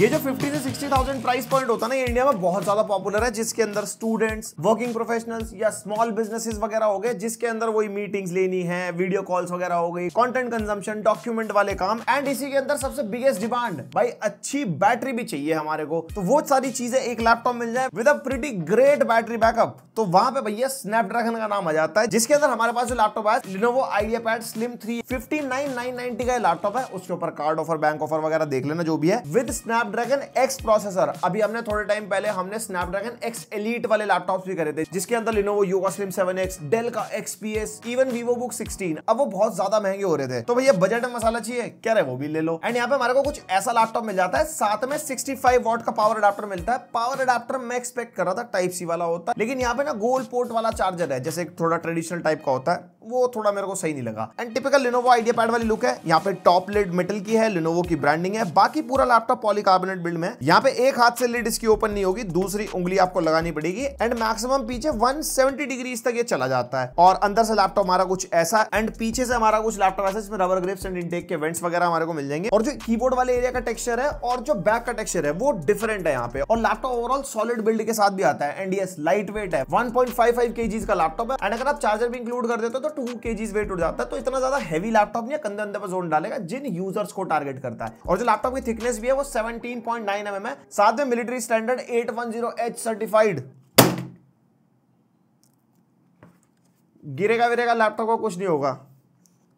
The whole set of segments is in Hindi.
ये जो 50 से 60,000 प्राइस पॉइंट होता है ना ये इंडिया में बहुत ज्यादा पॉपुलर है जिसके अंदर स्टूडेंट्स वर्किंग प्रोफेशनल्स या स्मॉल बिजनेसेस वगैरह हो गए जिसके अंदर वही मीटिंग्स लेनी है वीडियो कॉल्स वगैरह हो गई कंटेंट कंजम्पशन डॉक्यूमेंट वाले काम एंड इसी के अंदर सबसे बिगेस्ट डिमांड भाई अच्छी बैटरी भी चाहिए हमारे को तो वो सारी चीजें एक लैपटॉप मिल जाए with pretty great battery backup तो वहां पे भैया स्नैपड्रैगन का नाम आ जाता है जिसके अंदर हमारे पास जो लैपटॉप है Lenovo IdeaPad slim three fifty nine nine ninety का लैपटॉप है उसके ऊपर कार्ड ऑफर बैंक ऑफर वगैरह देख लेना जो भी है with snap Snapdragon X processor अभी हमने थोड़े टाइम पहले हमने स्नैपड्रैगन एक्स एलिट वाले लैपटॉप्स भी करे थे जिसके अंदर Lenovo Yoga Slim 7x, Dell का एक्सपीएस इवन वीवो बुक 16 अब वो बहुत ज्यादा महंगे हो रहे थे तो भैया बजट में मसाला चाहिए क्या रहे वो भी ले लो एंड यहाँ पे हमारे को कुछ ऐसा लैपटॉप मिल जाता है साथ में सिक्सटी वॉट का पावर अडाप्टर मिलता है पावर अडाप्टर मैं एक्सपेक्ट कर रहा था टाइप सी वाला होता है लेकिन यहाँ पे ना गोल पोर्ट वाला चार्जर है जैसे थोड़ा ट्रेडिशनल टाइप का होता है वो थोड़ा मेरे को सही नहीं लगा and typical Lenovo IdeaPad वाली लुक है यहाँ पे टॉप लेड मेटल की है लिनोवो की ब्रांडिंग है बाकी पूरा लैपटॉप पॉलिकार्प कार्बोनेट बिल्ड में यहाँ पे एक हाथ से लिड इसकी ओपन नहीं होगी दूसरी उंगली आपको लगानी पड़ेगी एंड मैक्सिमम पीछे 170 डिग्री तक ये चला जाता है और अंदर से लैपटॉप हमारा कुछ ऐसा एंड पीछे से हमारा कुछ लैपटॉप ऐसा जिसमें रबर ग्रिप्स एंड इनटेक के वेंट्स वगैरह हमारे को मिल जाएंगे और जो कीबोर्ड वाले एरिया का टेक्सचर है और जो बैक का टेक्सचर है वो डिफरेंट है यहाँ पे और लैपटॉप ओवरऑल सॉलिड बिल्ड के साथ भी आता है एंड यस लाइट वेट है वन पॉइंट का लैपटॉप है एंड अगर आप चार्जर भी इंक्लूड कर देते हो तो टू के वेट उठ जाता है तो इतना ज्यादा हैवी लैपटॉप नहीं कंधे अंदर पर जोन डालेगा जिन यूजर्स को टारगेट करता है और जो लैपटॉप की थिकनेस भी है वो सेवन 17.9 mm है साथ में मिलिट्री स्टैंडर्ड 810H सर्टिफाइड गिरेगा विरेगा लैपटॉप को कुछ नहीं होगा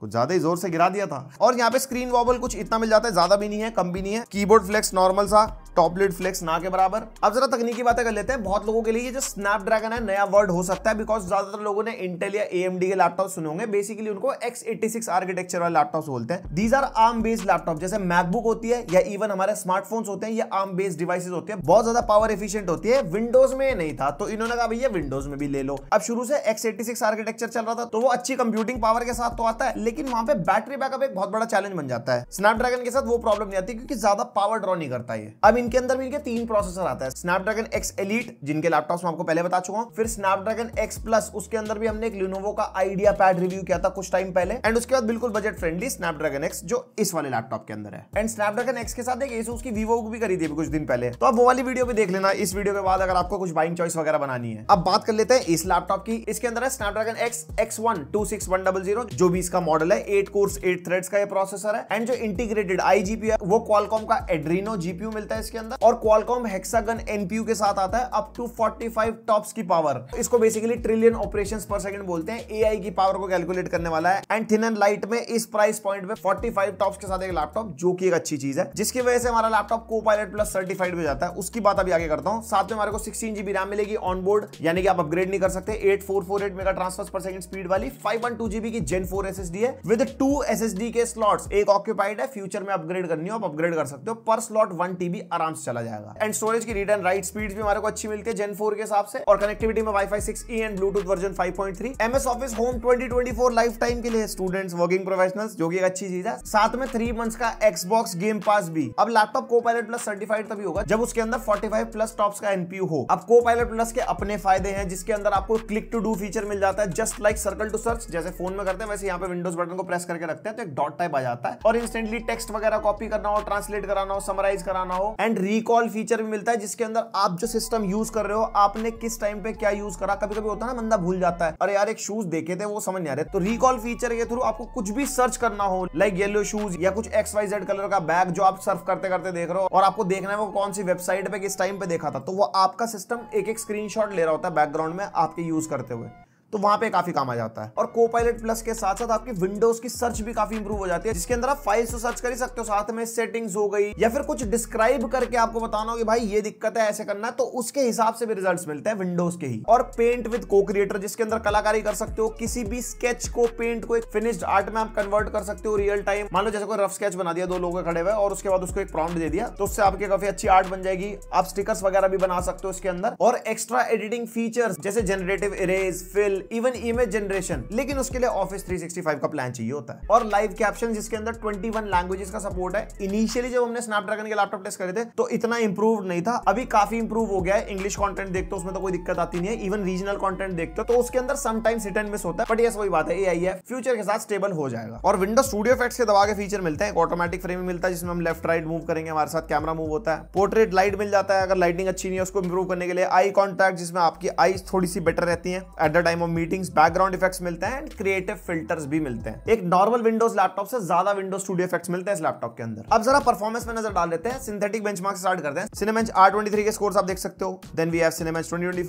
कुछ ज्यादा ही जोर से गिरा दिया था और यहाँ पे स्क्रीन वॉबल कुछ इतना मिल जाता है ज्यादा भी नहीं है कम भी नहीं है कीबोर्ड फ्लेक्स नॉर्मल सा टॉपलेट फ्लेक्स ना के बराबर अब जरा तकनीकी बातें कर लेते हैं बहुत लोगों के लिए ये जो ड्रैगन है नया वर्ड हो सकता है बिकॉज ज्यादातर लोगों ने इंटेल या एएमडी के लैपटॉप सुने होंगे बेसिकली उनको एक्स एटी सिक्स आर्किटेक्चर वाले लैपटॉप बोलते हैं these are arm based laptop जैसे मैकबुक होती है या इवन हमारे स्मार्टफोन होते हैं या आर्म बेस्ड डिवाइसेज होती है बहुत ज्यादा पावर इफिशियंट होती है विंडोज में नहीं था तो इन्होंने कहा भैया विंडोज में भी ले लो अब शुरू से एक्स एटी आर्किटेक्चर चल रहा था तो वो अच्छी कंप्यूटिंग पावर के साथ तो आता है लेकिन वहां पे बैटरी बैकअप एक बहुत बड़ा चैलेंज बन जाता है स्नैपड्रैगन के साथ वो प्रॉब्लम नहीं आती क्योंकि ज्यादा पावर ड्रॉ नहीं करता है अब इनके अंदर भी इनके तीन प्रोसेसर आता है स्नैपड्रैगन एक्स एलिट जिनके लैपटॉप आपको पहले बता चुका हूँ फिर स्नैपड्रैगन एक्स प्लस उसके अंदर भी हमने एक लिनोवो का आइडिया पैड रिव्यू किया था कुछ टाइम पहले एंड उसके बाद बिल्कुल बजट फ्रेंडली स्नैपड्रैगन एक्स जो इस वाले लैपटॉप के अंदर है एंड स्नैपड्रैगन एक्स के साथ एक एसूस की वीवो भी करी थी कुछ दिन पहले तो आप वो वाली वीडियो भी देख लेना इस वीडियो के बाद अगर आपको कुछ बाइंग चॉइस वगैरह बनानी है अब बात कर लेते हैं इस लैपटॉप की इसके अंदर है Snapdragon X X one two six one double zero जो भी इसका मॉडल है एट कोर्स एट थ्रेड्स का ये प्रोसेसर है एंड जो इंटीग्रेटेड आई जीपी है वो क्वालकॉम का एड्रीनो जीपीयू मिलता है इसके अंदर और क्वालकॉम हेक्सागन एनपीयू के साथ आता है अप टू 45 टॉप्स की पावर इसको basically trillion operations per second बोलते हैं एआई की पावर को कैलकुलेट करने वाला है एंड थिन एंड लाइट में इस प्राइस पॉइंट पे 45 टॉप्स के साथ एक लैपटॉप जो कि एक अच्छी चीज है जिसकी वजह से हमारा लैपटॉप को पायलट प्लस सर्टिफाइड भी जाता है उसकी बात अभी आगे करता हूँ साथ में हमारे को सिक्सटीन जीबी रैम मिलेगी ऑन बोर्ड यानी कि आप अपग्रेड नहीं कर सकते eight four four eight mega transfer per second speed वाली फाइव वन टू जीबी की जेन फोर एस है विद टू एस के स्लॉट एक ऑक्यूपाइड है फ्यूचर में अपग्रेड करनी हो आप अपग्रेड कर सकते हो पर स्लॉट वन टीबी आराम से चला जाएगा एंड स्टोरेज की रीड एंड राइट स्पीड भी हमारे को अच्छी मिलती है जेन फोर के हिसाब से और कनेक्टिविटी में WiFi six E and Bluetooth version five point three M S office home twenty twenty four lifetime के लिए स्टूडेंट्स वर्किंग प्रोफेशनल जो की अच्छी चीज है साथ में थ्री मंथ का एक्सबॉक्स गेम पास भी अब लैपटॉप को पायलट प्लस सर्टिफाइड तभी होगा जब उसके अंदर फोर्टी फाइव प्लस टॉप्स का एनपीयू हो अब को पायलट प्लस के अपने फायदे हैं जिसके अंदर आपको क्लिक टू डू फीचर मिल जाता है just like circle to search जैसे फोन में करते हैं वैसे यहाँ पे विंडोज बटन को प्रेस करके रखते हैं तो एक डॉट टाइप आ जाता है और इंस्टेंटली टेक्स्ट वगैरह कॉपी करना हो ट्रांसलेट कराना हो समराइज कराना हो एंड एंड रिकॉल फीचर भी मिलता है जिसके अंदर आप जो सिस्टम यूज कर रहे हो आपने किस टाइम पे क्या यूज करा कभी कभी होता है ना बंदा भूल जाता है अरे यार एक शूज देखे थे वो समझ नहीं आ रहे तो रिकॉल फीचर के थ्रू आपको कुछ भी सर्च करना हो लाइक येलो शूज या कुछ एक्स वाई जेड कलर का बैग जो आप सर्फ करते करते देख रहे हो और आपको देखना है वो कौन सी वेबसाइट पे किस टाइम पे देखा था तो वो आपका सिस्टम एक एक स्क्रीनशॉट ले रहा होता है बैकग्राउंड में आपके यूज करते हुए तो वहां पे काफी काम आ जाता है और को पायलट प्लस के साथ साथ आपकी विंडोज की सर्च भी काफी इंप्रूव हो जाती है जिसके अंदर आप फाइल्स तो सर्च कर ही सकते हो साथ में सेटिंग्स हो गई या फिर कुछ डिस्क्राइब करके आपको बताना हो कि भाई ये दिक्कत है ऐसे करना है तो उसके हिसाब से भी रिजल्ट मिलते हैं विंडोज के ही और पेंट विद को क्रिएटर जिसके अंदर कलाकारी कर सकते हो किसी भी स्केच को पेंट को एक फिनिश्ड आर्ट में आप कन्वर्ट कर सकते हो रियल टाइम मान लो जैसे कोई रफ स्केच बना दिया दो लोग खड़े हुए और उसके बाद उसको एक प्रॉम्प्ट दे दिया तो उससे आपके काफी अच्छी आर्ट बन जाएगी आप स्टिकर्स वगैरह भी बना सकते हो इसके अंदर और एक्स्ट्रा एडिटिंग फीचर्स जैसे generative erase fill even image generation लेकिन उसके लिए ऑफिस 365 का प्लान चाहिए होता है और लाइव कैप्शन जिसके अंदर 21 लैंग्वेजेस का सपोर्ट है इनिशियली जब हमने स्नैपड्रैगन के लैपटॉप टेस्ट करे थे तो इतना इंप्रूव नहीं था अभी काफी इंप्रूव हो गया है इंग्लिश कॉन्टेंट देखते हो उसमें तो कोई दिक्कत आती नहीं है इवन रीजनल कॉन्टेंट देखते हो तो उसके अंदर समटाइम्स रिटर्न मिस होता है बट ये वही बात है ए आई है फ्यूचर के साथ स्टेबल हो जाएगा और विंडो स्टूडियो फैक्ट्स के दबा के फीचर मिलते हैं ऑटोमेटिक फ्रेम मिलता है जिसमें हम लेफ्ट राइट मूव करेंगे हमारे साथ कैमरा मूव होता है पोर्ट्रेट लाइट मिल जाता है अगर लाइटिंग अच्छी नहीं है उसको इंप्रूव करने के लिए आई कॉन्टैक्ट जिसमें आपकी आईज थोड़ी सी बेटर रहती है at the time of meetings background effects मिलते हैं एंड क्रिएटिव फिल्टर्स भी मिलते हैं एक नॉर्मल विंडोज लैपटॉप से ज्यादा विंडोज स्टूडियो इफेक्ट्स मिलते हैं इस लैपटॉप के अंदर अब जरा परफॉर्मेंस में नजर डाल देते हैं सिंथेटिक बेंच मार्क स्टार्ट करते हैं सिनेमेंच आर ट्वेंटी थ्री के स्कोर्स आप देख सकते हो then we have Cinebench twenty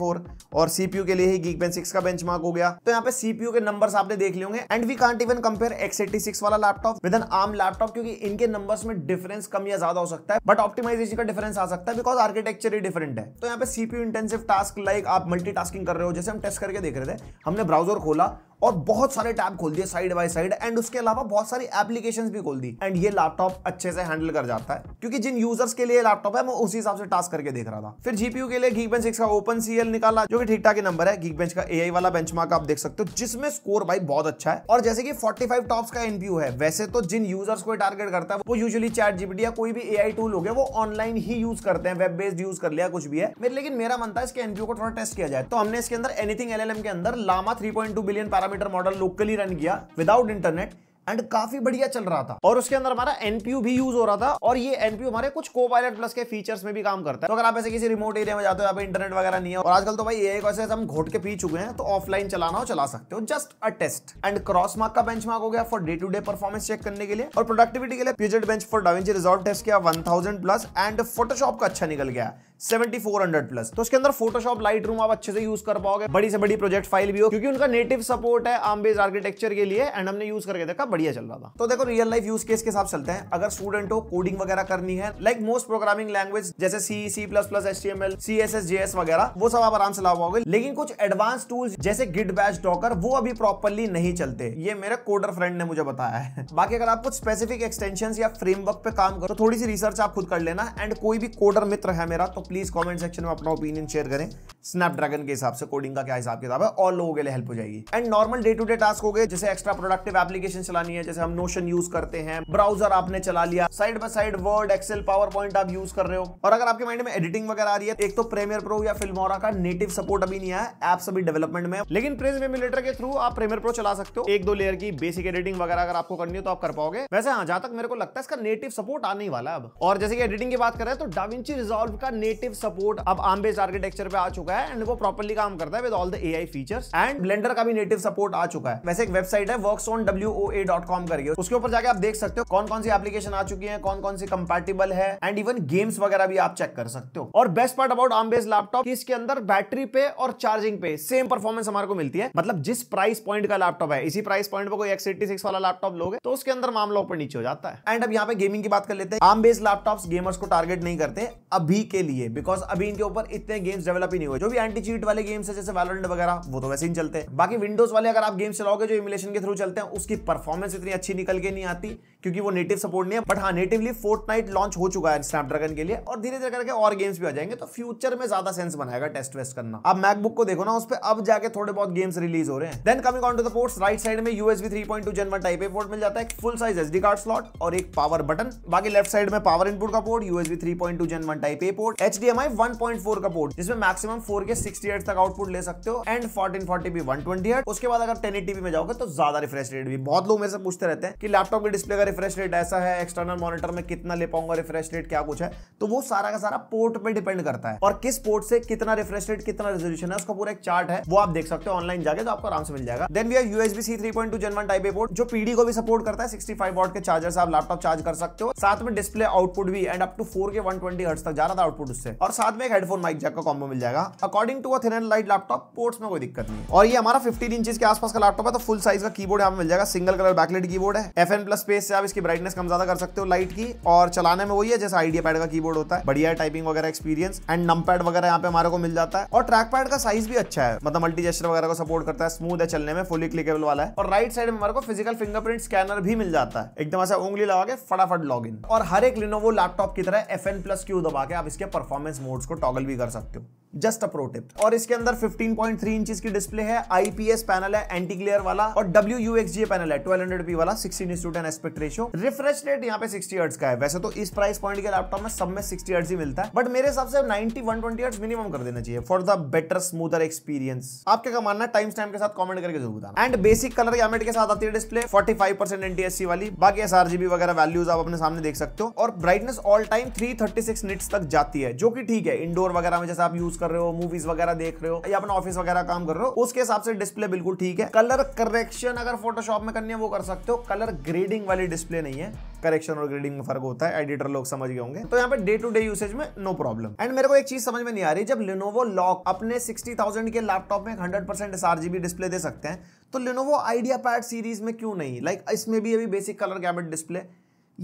और सीपीयू के लिए ही गीक बेंच सिक्स का बेंचमार्क हो गया तो यहाँ पे सीपीयू के नंबर आपने देख लिए and we can't even compare X eighty six वाला laptop with an arm laptop क्योंकि इनके नंबर में डिफरेंस कम या ज्यादा हो सकता है बट ऑप्टिमाइजेशन का डिफरेंस आ सकता है बिकॉज आर्किटेक्चर ही डिफरेंट है तो यहाँ पे सीपीयू इंटेंसिव टास्क लाइक आप मल्टीटास्किंग कर रहे हो जैसे हम टेस्ट करके देख रहे थे हमने ब्राउज़र खोला और बहुत सारे टैब खोल दिए साइड बाय साइड एंड उसके अलावा बहुत सारी एप्लीकेशन भी खोल दी एंड ये लैपटॉप अच्छे से हैंडल कर जाता है क्योंकि जिन यूजर्स के लिए लैपटॉप है मैं उसी हिसाब से टास्क करके देख रहा था फिर जीपीयू के लिए गीकबेंच का ओपन सीएल निकाला जो कि ठीक ठाक नंबर है गीक का ए वाला बेंच आप देख सकते हो जिसमें स्कोर भाई बहुत अच्छा है और जैसे कि फोर्टी टॉप्स का एनपीयू है वैसे तो जिन यूजर्स को टारगेट करता है वो यूजली चैट जीपीटी या कोई भी ए टूल हो गया वो ऑनलाइन ही यूज करते हैं वेब बेस्ड यूज कर लिया कुछ भी है लेकिन मेरा मन था इसके एनपीयू को थोड़ा टेस्ट किया जाए तो हमने इसके अंदर एनीथिंग एलएलएम के अंदर Llama 3.2 billion para parameter model locally run किया विदाउट इंटरनेट एंड काफी बढ़िया चल रहा था और उसके अंदर हमारा एनपीयू भी यूज हो रहा था और ये एनपीयू हमारे कुछ को पायलट प्लस के फीचर्स में भी काम करता है तो अगर आप ऐसे किसी रिमोट एरिया में जाते हो इंटरनेट वगैरह नहीं है और आजकल तो भाई एक वैसे हम घोट के पी चुके हैं तो ऑफलाइन चलाना हो चला सकते हो just a test and cross mark का बेंच हो गया for day to day performance check करने के लिए और प्रोडक्टिविटी के लिए Puget bench for DaVinci Resolve test किया वन प्लस एंड फोटोशॉप का अच्छा निकल गया 7400 प्लस तो उसके अंदर फोटोशॉप लाइट रूम आप अच्छे से यूज कर पाओगे बड़ी से बड़ी प्रोजेक्ट फाइल भी हो क्योंकि उनका नेटिव सपोर्ट है आम बेस आर्किटेक्चर के लिए एंड हमने यूज करके देखा बढ़िया चल रहा था तो देखो रियल लाइफ यूज केस के हिसाब चलते हैं अगर स्टूडेंट हो कोडिंग वगैरह करनी है लाइक मोस्ट प्रोग्रामिंग लैंग्वेज जैसे C C plus plus S T M L C S S J S वगैरह वो सब आप आराम से ला पाओगे लेकिन कुछ एडवांस टूल जैसे गिट बैच डॉकर वो अभी प्रॉपरली नहीं चलते ये मेरे कोडर फ्रेंड ने मुझे बताया है बाकी अगर आप कुछ स्पेसिफिक एक्सटेंशन या फ्रेमवर्क पे काम करो तो थोड़ी सी रिसर्च आप खुद कर लेना एंड कोई भी कोडर मित्र है मेरा तो प्लीज़ कमेंट सेक्शन में अपना ओपिनियन शेयर करें स्नैपड्रैगन के हिसाब से कोडिंग का क्या हिसाब किताब है और लोगों के लिए हेल्प हो जाएगी and normal day to day task हो गए जैसे एक्स्ट्रा प्रोडक्टिव एप्लीकेशन चलानी है जैसे हम नोशन यूज करते हैं ब्राउजर आपने चला लिया side by side Word Excel PowerPoint आप यूज कर रहे हो और अगर आपके माइंड में एडिटिंग वगैरह आ रही है एक तो प्रेमियर प्रो या फिल्मोरा का नेटिव सपोर्ट अभी नहीं आया एप्स अभी डेवलपमेंट में लेकिन प्रेज एमुलेटर के थ्रू आप प्रेमियर प्रो चला सकते हो एक दो लेयर की बेसिक एडिटिंग वगैरह अगर आपको करनी हो तो आप कर पाओगे वैसे हाँ जहां तक मेरे को लगता है इसका नेटिव सपोर्ट आने वाला अब और जैसे कि एडिटिंग की बात करें तो डाविंची रिजॉल्व का नेटिव नेटिव सपोर्ट अब आम बेस आर्किटेक्चर पे आ चुका है एंड वो प्रॉपरली काम करता है with all the AI features and Blender का भी नेटिव सपोर्ट आ चुका है वैसे एक वेबसाइट है वर्क्स ऑन डॉट कॉम करके उसके ऊपर जाके आप देख सकते हो कौन कौन सी एप्लीकेशन आ चुकी है कौन कौन सी कंपेटेबल है एंड इवन गेम्स वगैरह भी आप चेक कर सकते हो और best part about arm based laptop इसके अंदर बैटरी पे और चार्जिंग पे सेम परफॉर्मेंस हमारे को मिलती है मतलब जिस प्राइस पॉइंट का लैपटॉप है इसी प्राइस पॉइंट पर कोई एक्स वाला लैपटॉप लोगे तो उसके अंदर मामला ऊपर नीचे हो जाता है एंड अब यहाँ पे गेमिंग की बात कर लेते हैं आम बेस लैपटॉप गेमर्स को टारगेट नहीं करते अभी के लिए चाहिए बिकॉज अभी इनके ऊपर इतने गेम्स डेवलप ही नहीं हुए जो भी एंटी चीट वाले गेम्स है जैसे वैलोरेंट वगैरह वो तो वैसे ही चलते हैं बाकी विंडोज वाले अगर आप गेम्स चलाओगे जो इमुलेशन के थ्रू चलते हैं उसकी परफॉर्मेंस इतनी अच्छी निकल के नहीं आती क्योंकि वो नेटिव सपोर्ट नहीं है बट हाँ नेटिवली फोर्ट लॉन्च हो चुका है स्नैपड्रैगन के लिए और धीरे धीरे करके और गेम्स भी आ जाएंगे तो फ्यूचर में ज्यादा सेंस बनाएगा टेस्ट वेस्ट करना अब मैकबुक को देखो ना उस पर अब जाके थोड़े बहुत गेम्स रिलीज हो रहे हैं then coming on to the ports right side में USB 3.2 gen 1 type A port मिल जाता है full size S card slot और एक पावर बटन बाकी लेफ्ट साइड में पावर इनपुट का port USB 3.2 gen 1 type A port H D M I one point four का पोर्ट जिसमें maximum four K sixty at तक आउटपुट ले सकते हो एंड फोर्टीन फोर्टी भी वन ट्वेंटी एट उसके बाद अगर टेन एटी में जाओगे तो ज्यादा रिफ्रेश रेट भी बहुत लोग मेरे से पूछते रहते हैं कि लैपटॉप के डिस्प्ले का रिफ्रेश रेट ऐसा है एक्सटर्नल मॉनिटर में कितना ले पाऊंगा रिफ्रेश रेट क्या कुछ है तो वो सारा का सारा पोर्ट पर डिपेंड करता है और किस पोर्ट से कितना रिफ्रेश रेट कितना रेजोल्यूशन है उसका पूरा एक चार्ट है वो आप देख सकते हो ऑनलाइन जाके तो आपको आराम से मिल जाएगा then we are USB C three point two gen one type port जो पीडी को भी सपोर्ट करता है सिक्सटी फाइव वॉट के चार्जर से आप लैपटॉप चार्ज कर सकते हो साथ में डिस्प्ले आउटपुट भी and up to four K one twenty hertz तक जा रहा था आउटपुट इससे और साथ में एक हेडफोन माइक जैक का कॉम्बो मिल जाएगा according to an light laptop ports में कोई दिक्कत नहीं और ये हमारा फिफ्टीन इंच के आसपास का लैपटॉप है तो फुल साइज का कीबोर्ड यहाँ मिल जाएगा सिंगल कलर बैकलेट कीबोर्ड है एफ एन प्लस स्पेस से आप इसकी ब्राइटनेस कम ज्यादा कर सकते हो लाइट की और चलाने में वही है जैसे आइडिया पैड का कीबोर्ड होता है बढ़िया टाइपिंग वगैरह एक्सपीरियंस एंड नम पैड वगैरह यहाँ पे हमारे को मिल जाता है और ट्रैक पैड का साइज भी अच्छा है मतलब मल्टी जेस्टर वगैरह को सपोर्ट करता है स्मूथ है चलने में फुली क्लिकेबल वाला है और राइट साइड में हमारे को फिजिकल फिंगरप्रिंट स्कैनर भी मिल जाता है एकदम ऐसा उंगली लगा के फटाफट लॉग और हर एक लिनोवो लैपटॉप की तरह एफ एन प्लस क्यू दबा के आप इसके परफॉर्म परफॉर्मेंस मोड्स को टॉगल भी कर सकते हो जस्ट अप्रोटिप और इसके अंदर 15.3 इंचेस की डिस्प्ले है आईपीएस पैनल है एंटी ग्लेयर वाला और W U X G panel है 1200p वाला 16 is to 10 aspect ratio refresh rate यहाँ पे सिक्सटी अर्ट्स का है वैसे तो इस प्राइस पॉइंट के लैपटॉप में सब में सिक्सटी अर्ट्स ही मिलता है बट मेरे हिसाब से ninety one twenty hertz minimum कर देना चाहिए for the better smoother experience आपके का मानना टाइम टाइम के साथ कॉमेंट करके जरूर बताना एंड बेसिक कलर गैमेट के साथ आती है डिस्प्ले फोर्टी फाइव 45% एनटीएससी वाली बाकी एसआरजीबी वगैरह वैल्यूज आप अपने सामने देख सकते हो और brightness all time three thirty six nits तक जाती है जो कि ठीक है इंडोर वगैरह में जैसे आप यूज कर रहे हो मूवीज वगैरह देख रहे हो या अपना ऑफिस वगैरह काम कर रहे हो उसके हिसाब से डिस्प्ले बिल्कुल ठीक है कलर करेक्शन अगर फोटोशॉप में करनी है वो कर सकते हो कलर ग्रेडिंग वाली डिस्प्ले नहीं है करेक्शन और ग्रेडिंग में फर्क होता है एडिटर लोग समझ गए होंगे तो यहाँ पे डे टू डे यूसेज में नो प्रॉब्लम एंड मेरे को एक चीज समझ में नहीं आ रही जब लिनोवो लॉक अपने 60,000 के लैपटॉप में 100 परसेंट एस डिस्प्ले दे सकते हैं तो लिनोवो आइडिया पैड सीरीज में क्यों नहीं लाइक like, इसमें भी अभी बेसिक कलर गैमेट डिस्प्ले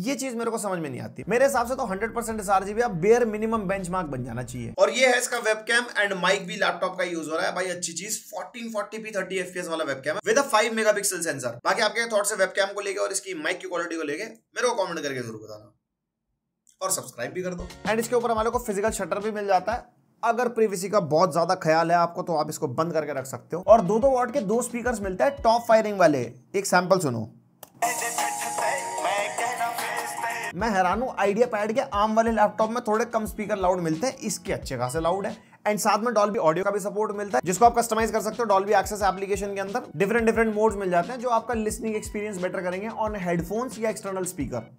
ये चीज मेरे को समझ में नहीं आती मेरे हिसाब से तो 100 परसेंट एस आप बेयर मिनिमम बेंचमार्क बन जाना चाहिए और ये है इसका वेबकैम एंड माइक भी लैपटॉप का यूज हो रहा है भाई अच्छी चीज 1440p 30fps वाला webcam with a 5 megapixel sensor बाकी आपके थॉट्स है वेबकैम को लेकर और इसकी माइक की क्वालिटी को लेकर मेरे को कॉमेंट करके जरूर बताना और सब्सक्राइब भी कर दो एंड इसके ऊपर हमारे को फिजिकल शटर भी मिल जाता है अगर प्रीवीसी का बहुत ज्यादा ख्याल है आपको तो आप इसको बंद करके रख सकते हो और दो दो वॉट के दो स्पीकर्स मिलते हैं टॉप फायरिंग वाले एक सैंपल सुनो मैं हैरान हूँ आइडिया पैड के आम वाले लैपटॉप में थोड़े कम स्पीकर लाउड मिलते हैं इसके अच्छे खासे लाउड है एंड साथ में डॉल्बी ऑडियो का भी सपोर्ट मिलता है जिसको आप कस्टमाइज कर सकते हो डॉल्बी एक्सेस एप्लीकेशन के अंदर डिफरेंट डिफरेंट मोड्स मिल जाते हैं जो आपका लिसनिंग एक्सपीरियंस बेटर करेंगे ऑन हेडफोन्स या एक्सटर्नल स्पीकर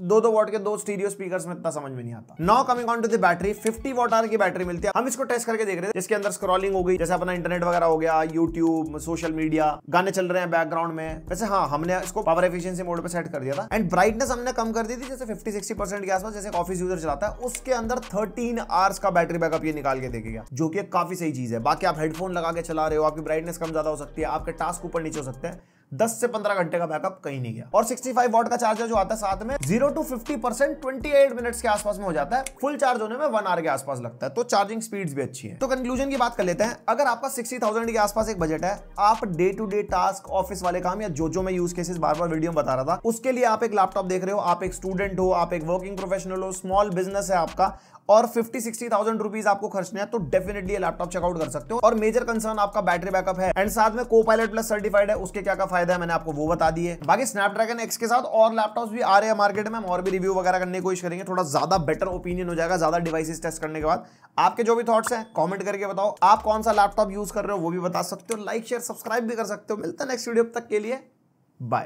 दो दो वॉट के दो स्टीरियो स्पीकर्स में इतना समझ में नहीं आता now coming on to the battery 50 watt hour की बैटरी मिलती है हम इसको टेस्ट करके देख रहे थे जिसके अंदर स्क्रॉलिंग हो गई जैसे अपना इंटरनेट वगैरह हो गया यूट्यूब सोशल मीडिया गाने चल रहे हैं बैकग्राउंड में वैसे हाँ हमने इसको पावर एफिशियंसी मोड पर सेट कर दिया था एंड ब्राइटनेस हमने कम कर दी थी जैसे फिफ्टी सिक्सटी परसेंट के आसपास जैसे ऑफिस यूजर चलाता है उसके अंदर थर्टीन आवर्स का बैटरी बैकअप ये निकाल के देखेगा जो कि काफी सही चीज है बाकी आप हेडफोन लगा के चला रहे हो आपकी ब्राइटनेस कम ज्यादा हो सकती है आपके टास्क ऊपर नीचे हो सकते हैं 10 से 15 घंटे का बैकअप कहीं नहीं गया और 65 फाइव का चार्जर जो आता है साथ में 0 टू 50 परसेंट ट्वेंटी मिनट्स के आसपास में हो जाता है फुल चार्ज होने में वन आर के आसपास लगता है तो चार्जिंग स्पीड्स भी अच्छी है तो कंक्लूजन की बात कर लेते हैं अगर आपका 60,000 के आसपास एक बजट है आप day to day task office वाले काम या जो जो मैं यूज केसेस बार बार वीडियो में बता रहा था उसके लिए आप एक लैपटॉप देख रहे हो आप एक स्टूडेंट हो आप एक वर्किंग प्रोफेशनल हो स्मॉल बिजनेस है आपका और फिफ्टी सिक्सटी थाउजेंड रुपीज आपको खर्चने हैं तो डेफिनेटली लैपटॉप चेकआउट कर सकते हो और मेजर कंसर्न आपका बैटरी बैकअप है एंड साथ में को पायलट प्लस सर्टिफाइड है उसके क्या का फायदा है मैंने आपको वो बता दिए बाकी स्नैपड्रैगन एक्स के साथ और लैपटॉप भी आ रहे हैं मार्केट में हम और भी रिव्यू वगैरह करने की कोशिश करेंगे थोड़ा ज्यादा बेटर ओपिनियन हो जाएगा ज्यादा डिवाइसेस टेस्ट करने के बाद आपके जो भी थॉट्स हैं कमेंट करके बताओ आप कौन सा लैपटॉप यूज कर रहे हो वो भी बता सकते हो लाइक शेयर सब्सक्राइब भी कर सकते हो मिलता है नेक्स्ट वीडियो तक के लिए बाय